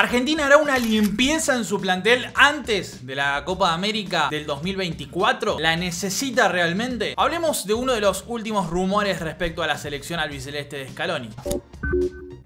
Argentina hará una limpieza en su plantel antes de la Copa de América del 2024. ¿La necesita realmente? Hablemos de uno de los últimos rumores respecto a la selección albiceleste de Scaloni.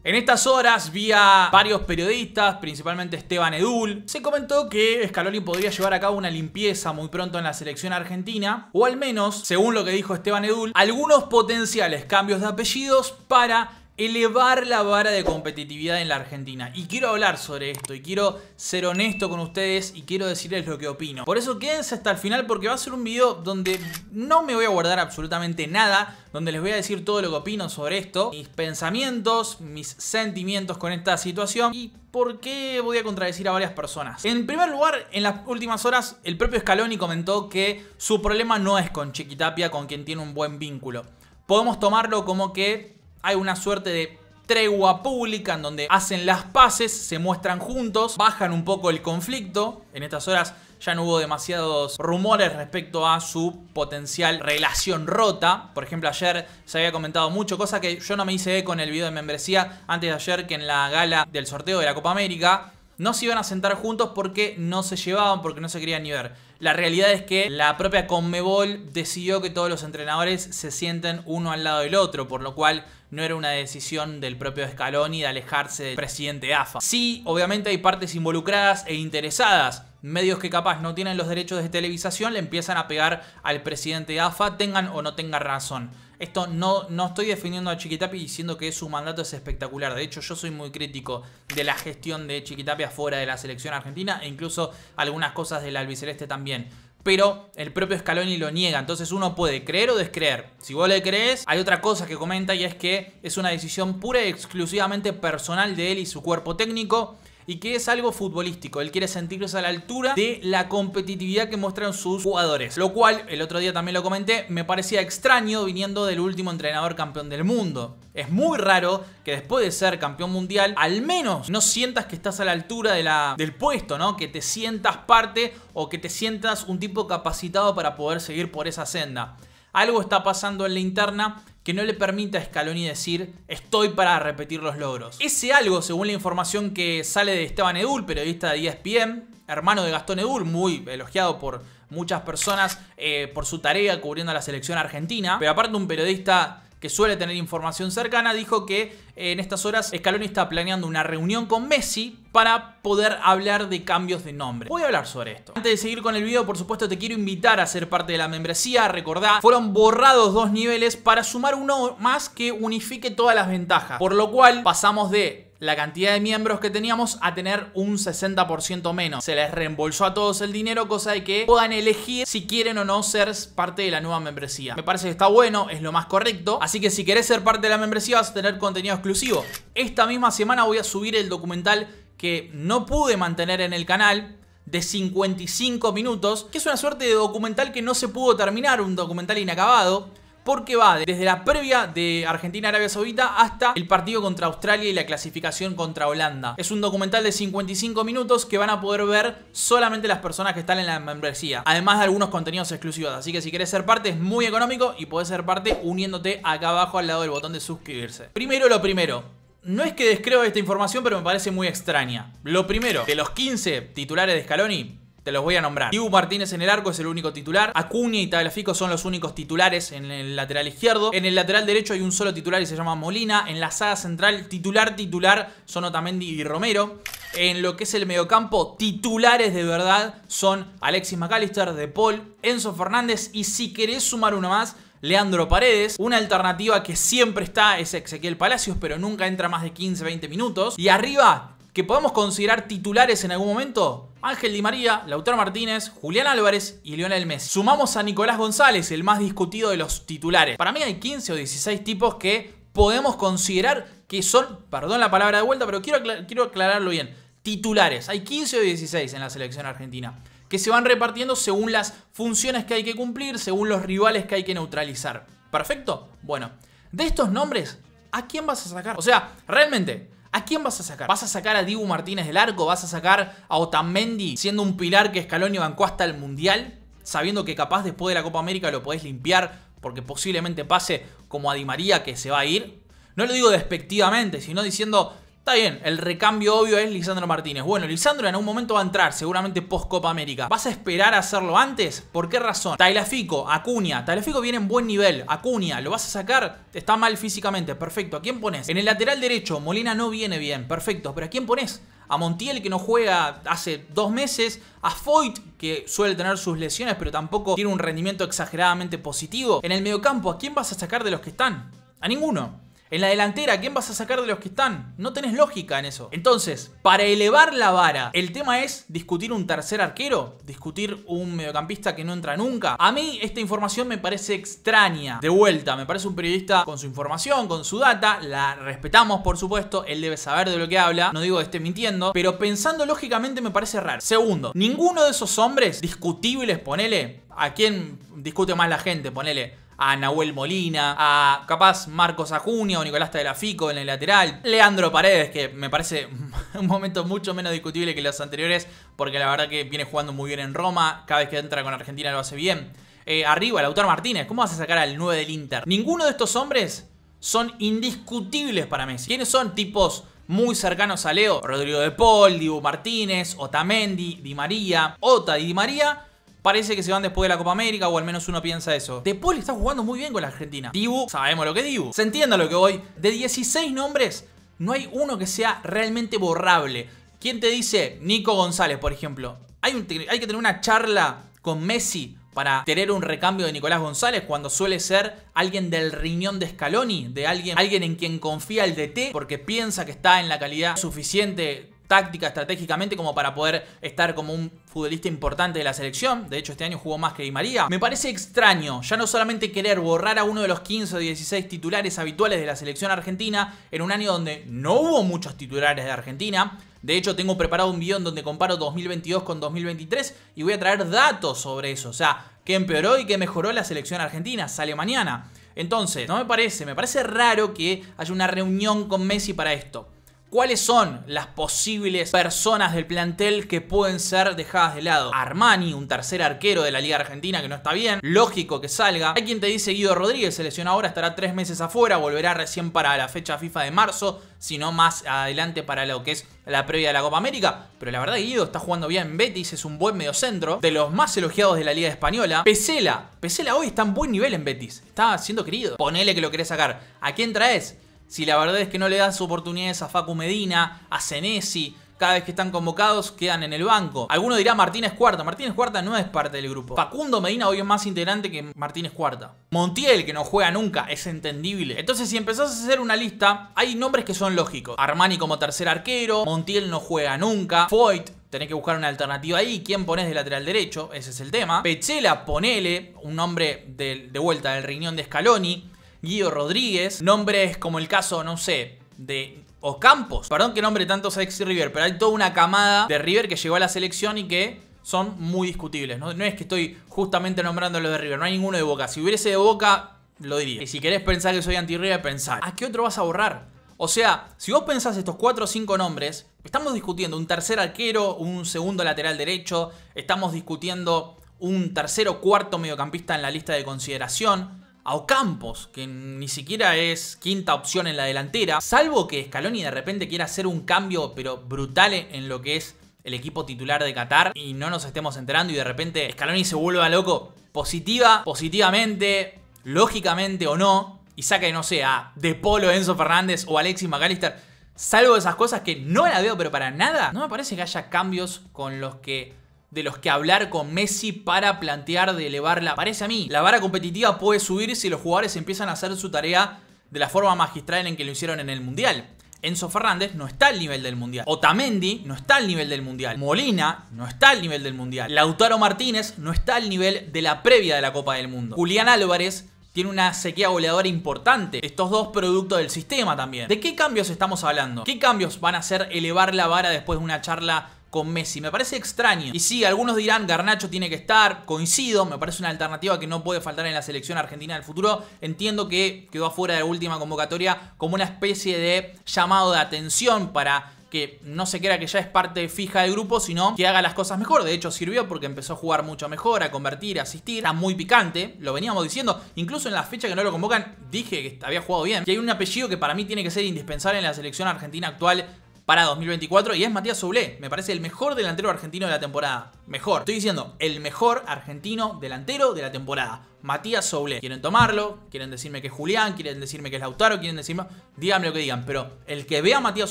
En estas horas, vía varios periodistas, principalmente Esteban Edul, se comentó que Scaloni podría llevar a cabo una limpieza muy pronto en la selección argentina, o al menos, según lo que dijo Esteban Edul, algunos potenciales cambios de apellidos para elevar la vara de competitividad en la Argentina. Y quiero hablar sobre esto, y quiero ser honesto con ustedes, y quiero decirles lo que opino. Por eso quédense hasta el final, porque va a ser un video donde no me voy a guardar absolutamente nada, donde les voy a decir todo lo que opino sobre esto, mis pensamientos, mis sentimientos con esta situación, y por qué voy a contradecir a varias personas. En primer lugar, en las últimas horas, el propio Scaloni comentó que su problema no es con Chiquitapia, con quien tiene un buen vínculo. Podemos tomarlo como que hay una suerte de tregua pública en donde hacen las paces, se muestran juntos, bajan un poco el conflicto. En estas horas ya no hubo demasiados rumores respecto a su potencial relación rota. Por ejemplo, ayer se había comentado mucho, cosa que yo no me hice eco en el video de membresía antes de ayer que en la gala del sorteo de la Copa América no se iban a sentar juntos porque no se llevaban, porque no se querían ni ver. La realidad es que la propia Conmebol decidió que todos los entrenadores se sienten uno al lado del otro, por lo cual no era una decisión del propio Scaloni de alejarse del presidente AFA. Sí, obviamente hay partes involucradas e interesadas medios que capaz no tienen los derechos de televisación le empiezan a pegar al presidente de AFA, tengan o no tengan razón. Esto no, no estoy defendiendo a Chiquitapi diciendo que su mandato es espectacular. De hecho, yo soy muy crítico de la gestión de Chiquitapi afuera de la selección argentina e incluso algunas cosas del albiceleste también pero el propio Scaloni lo niega. Entonces uno puede creer o descreer. Si vos le crees, hay otra cosa que comenta y es que es una decisión pura y exclusivamente personal de él y su cuerpo técnico y que es algo futbolístico. Él quiere sentirse a la altura de la competitividad que muestran sus jugadores. Lo cual, el otro día también lo comenté, me parecía extraño viniendo del último entrenador campeón del mundo. Es muy raro que después de ser campeón mundial, al menos no sientas que estás a la altura de la, del puesto, ¿no? Que te sientas parte o que te sientas un tipo capacitado para poder seguir por esa senda. Algo está pasando en la interna que no le permita a y decir estoy para repetir los logros. Ese algo, según la información que sale de Esteban Edul, periodista de ESPN, hermano de Gastón Edul, muy elogiado por muchas personas eh, por su tarea cubriendo a la selección argentina, pero aparte un periodista que suele tener información cercana, dijo que eh, en estas horas Scaloni está planeando una reunión con Messi para poder hablar de cambios de nombre. Voy a hablar sobre esto. Antes de seguir con el video, por supuesto, te quiero invitar a ser parte de la membresía. Recordá, fueron borrados dos niveles para sumar uno más que unifique todas las ventajas. Por lo cual pasamos de la cantidad de miembros que teníamos a tener un 60% menos. Se les reembolsó a todos el dinero, cosa de que puedan elegir si quieren o no ser parte de la nueva membresía. Me parece que está bueno, es lo más correcto. Así que si querés ser parte de la membresía vas a tener contenido exclusivo. Esta misma semana voy a subir el documental que no pude mantener en el canal, de 55 minutos, que es una suerte de documental que no se pudo terminar, un documental inacabado, porque va desde la previa de Argentina-Arabia Saudita hasta el partido contra Australia y la clasificación contra Holanda. Es un documental de 55 minutos que van a poder ver solamente las personas que están en la membresía, además de algunos contenidos exclusivos. Así que si quieres ser parte es muy económico y podés ser parte uniéndote acá abajo al lado del botón de suscribirse. Primero lo primero, no es que descreo esta información, pero me parece muy extraña. Lo primero, de los 15 titulares de Scaloni, te los voy a nombrar. Dibu Martínez en el arco es el único titular. Acuña y Tagliafico son los únicos titulares en el lateral izquierdo. En el lateral derecho hay un solo titular y se llama Molina. En la saga central, titular, titular son Otamendi y Romero. En lo que es el mediocampo, titulares de verdad son Alexis McAllister, De Paul, Enzo Fernández y si querés sumar uno más, Leandro Paredes. Una alternativa que siempre está es Ezequiel Palacios, pero nunca entra más de 15-20 minutos. Y arriba, que podemos considerar titulares en algún momento? Ángel Di María, Lautaro Martínez, Julián Álvarez y Lionel Messi. Sumamos a Nicolás González, el más discutido de los titulares. Para mí hay 15 o 16 tipos que podemos considerar que son, perdón la palabra de vuelta, pero quiero, quiero aclararlo bien, titulares. Hay 15 o 16 en la selección argentina que se van repartiendo según las funciones que hay que cumplir, según los rivales que hay que neutralizar. ¿Perfecto? Bueno, de estos nombres, ¿a quién vas a sacar? O sea, realmente, ¿A quién vas a sacar? ¿Vas a sacar a Dibu Martínez del arco? ¿Vas a sacar a Otamendi siendo un pilar que Scaloni bancó hasta el Mundial? Sabiendo que capaz después de la Copa América lo podés limpiar porque posiblemente pase como a Di María que se va a ir. No lo digo despectivamente, sino diciendo Está bien, el recambio obvio es Lisandro Martínez. Bueno, Lisandro en algún momento va a entrar, seguramente post Copa América. ¿Vas a esperar a hacerlo antes? ¿Por qué razón? Tailafico, Acuña. Tailafico viene en buen nivel. Acuña, ¿lo vas a sacar? Está mal físicamente. Perfecto. ¿A quién pones? En el lateral derecho, Molina no viene bien. Perfecto. ¿Pero a quién pones? A Montiel, que no juega hace dos meses. A Foyt, que suele tener sus lesiones, pero tampoco tiene un rendimiento exageradamente positivo. En el mediocampo, ¿a quién vas a sacar de los que están? A ninguno. En la delantera, ¿quién vas a sacar de los que están? No tenés lógica en eso. Entonces, para elevar la vara, el tema es discutir un tercer arquero, discutir un mediocampista que no entra nunca. A mí esta información me parece extraña. De vuelta, me parece un periodista con su información, con su data, la respetamos por supuesto, él debe saber de lo que habla, no digo que esté mintiendo, pero pensando lógicamente me parece raro. Segundo, ninguno de esos hombres discutibles, ponele, ¿a quién discute más la gente? Ponele, a Nahuel Molina, a capaz Marcos Acuña o Nicolás Fico en el lateral, Leandro Paredes, que me parece un momento mucho menos discutible que los anteriores, porque la verdad que viene jugando muy bien en Roma, cada vez que entra con Argentina lo hace bien. Eh, arriba, Lautaro Martínez, ¿cómo vas a sacar al 9 del Inter? Ninguno de estos hombres son indiscutibles para Messi. ¿Quiénes son tipos muy cercanos a Leo? Rodrigo de Paul, Dibu Martínez, Otamendi, Di María, Ota y Di María parece que se van después de la Copa América, o al menos uno piensa eso. De Paul está jugando muy bien con la Argentina. Dibu, sabemos lo que Dibu. Se entienda lo que voy. De 16 nombres, no hay uno que sea realmente borrable. ¿Quién te dice Nico González, por ejemplo? Hay, un, hay que tener una charla con Messi para tener un recambio de Nicolás González cuando suele ser alguien del riñón de Scaloni, de alguien, alguien en quien confía el DT porque piensa que está en la calidad suficiente táctica, estratégicamente, como para poder estar como un futbolista importante de la selección. De hecho, este año jugó más que Di María. Me parece extraño ya no solamente querer borrar a uno de los 15 o 16 titulares habituales de la selección argentina en un año donde no hubo muchos titulares de Argentina. De hecho, tengo preparado un video en donde comparo 2022 con 2023 y voy a traer datos sobre eso. O sea, qué empeoró y qué mejoró la selección argentina. Sale mañana. Entonces, no me parece, me parece raro que haya una reunión con Messi para esto. ¿Cuáles son las posibles personas del plantel que pueden ser dejadas de lado? Armani, un tercer arquero de la Liga Argentina que no está bien. Lógico que salga. Hay quien te dice Guido Rodríguez, se ahora, estará tres meses afuera, volverá recién para la fecha FIFA de marzo, sino más adelante para lo que es la previa de la Copa América. Pero la verdad, Guido está jugando bien en Betis, es un buen mediocentro, de los más elogiados de la Liga Española. Pesela, Pesela hoy está en buen nivel en Betis, está siendo querido. Ponele que lo querés sacar. ¿A quién traes? Si la verdad es que no le das oportunidades a Facu Medina, a Senesi, cada vez que están convocados quedan en el banco. Alguno dirá Martínez Cuarta. Martínez Cuarta no es parte del grupo. Facundo Medina hoy es más integrante que Martínez Cuarta. Montiel, que no juega nunca, es entendible. Entonces, si empezás a hacer una lista, hay nombres que son lógicos. Armani como tercer arquero, Montiel no juega nunca, Foyt tenés que buscar una alternativa ahí. ¿Quién pones de lateral derecho? Ese es el tema. Pechela, ponele, un nombre de, de vuelta del riñón de Scaloni. Guido Rodríguez, nombres como el caso, no sé, de Ocampos. Perdón que nombre tantos ex River, pero hay toda una camada de River que llegó a la selección y que son muy discutibles. No, es que estoy justamente nombrando los de River, no hay ninguno de Boca. Si hubiese de Boca, lo diría. Y si querés pensar que soy anti-River, pensar. ¿A qué otro vas a borrar? O sea, si vos pensás estos 4 o 5 nombres, estamos discutiendo un tercer arquero, un segundo lateral derecho, estamos discutiendo un tercero o cuarto mediocampista en la lista de consideración, a Ocampos, que ni siquiera es quinta opción en la delantera, salvo que Scaloni de repente quiera hacer un cambio pero brutal en lo que es el equipo titular de Qatar y no nos estemos enterando y de repente Scaloni se vuelva loco positiva, positivamente, lógicamente o no, y saque, no sé, a De Polo, Enzo Fernández o Alexis McAllister, salvo esas cosas que no la veo pero para nada, no me parece que haya cambios con los que de los que hablar con Messi para plantear de elevarla. Parece a mí, la vara competitiva puede subir si los jugadores empiezan a hacer su tarea de la forma magistral en que lo hicieron en el Mundial. Enzo Fernández no está al nivel del Mundial. Otamendi no está al nivel del Mundial. Molina no está al nivel del Mundial. Lautaro Martínez no está al nivel de la previa de la Copa del Mundo. Julián Álvarez tiene una sequía goleadora importante. Estos dos productos del sistema también. ¿De qué cambios estamos hablando? ¿Qué cambios van a hacer elevar la vara después de una charla con Messi. Me parece extraño. Y sí, algunos dirán, Garnacho tiene que estar, coincido, me parece una alternativa que no puede faltar en la selección argentina del futuro. Entiendo que quedó afuera de la última convocatoria como una especie de llamado de atención para que no se crea que ya es parte fija del grupo, sino que haga las cosas mejor. De hecho, sirvió porque empezó a jugar mucho mejor, a convertir, a asistir. está muy picante, lo veníamos diciendo. Incluso en la fecha que no lo convocan, dije que había jugado bien. y hay un apellido que para mí tiene que ser indispensable en la selección argentina actual para 2024 y es Matías Soblé. Me parece el mejor delantero argentino de la temporada. Mejor. Estoy diciendo, el mejor argentino delantero de la temporada. Matías Soblé. Quieren tomarlo, quieren decirme que es Julián, quieren decirme que es Lautaro, quieren decirme... Díganme lo que digan, pero el que vea a Matías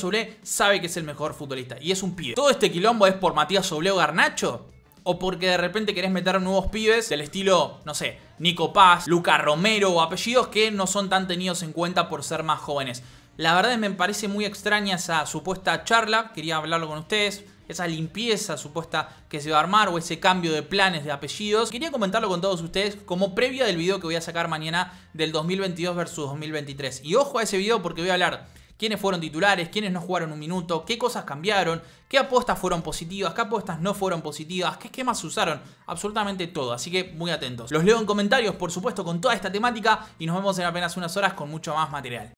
Soblé sabe que es el mejor futbolista y es un pibe. ¿Todo este quilombo es por Matías Soblé o Garnacho? o porque de repente querés meter nuevos pibes del estilo, no sé, Nico Paz, Luca Romero o apellidos que no son tan tenidos en cuenta por ser más jóvenes. La verdad me parece muy extraña esa supuesta charla, quería hablarlo con ustedes, esa limpieza supuesta que se va a armar o ese cambio de planes de apellidos. Quería comentarlo con todos ustedes como previa del video que voy a sacar mañana del 2022 versus 2023. Y ojo a ese video porque voy a hablar quiénes fueron titulares, quiénes no jugaron un minuto, qué cosas cambiaron, qué apuestas fueron positivas, qué apuestas no fueron positivas, qué esquemas usaron, absolutamente todo, así que muy atentos. Los leo en comentarios, por supuesto, con toda esta temática y nos vemos en apenas unas horas con mucho más material.